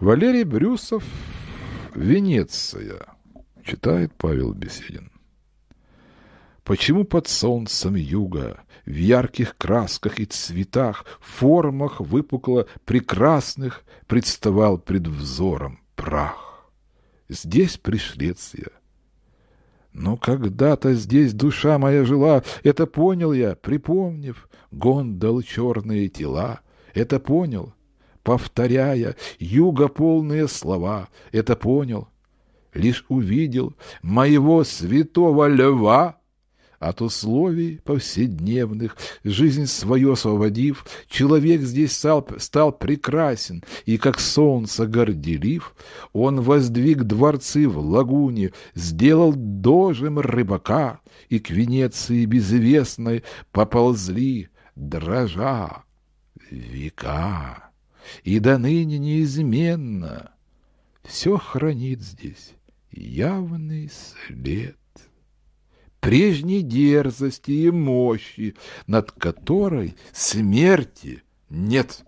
Валерий Брюсов «Венеция», читает Павел Беседин. Почему под солнцем юга в ярких красках и цветах, формах выпукло прекрасных представал пред взором прах? Здесь пришлец я. Но когда-то здесь душа моя жила, это понял я, припомнив, гондол черные тела, это понял — повторяя югополные слова. Это понял, лишь увидел моего святого льва, от условий повседневных, жизнь свою освободив, человек здесь стал, стал прекрасен, и как солнце горделив, он воздвиг дворцы в лагуне, сделал дожем рыбака, и к Венеции безвестной поползли дрожа века и до ныне неизменно все хранит здесь явный след прежней дерзости и мощи, над которой смерти нет.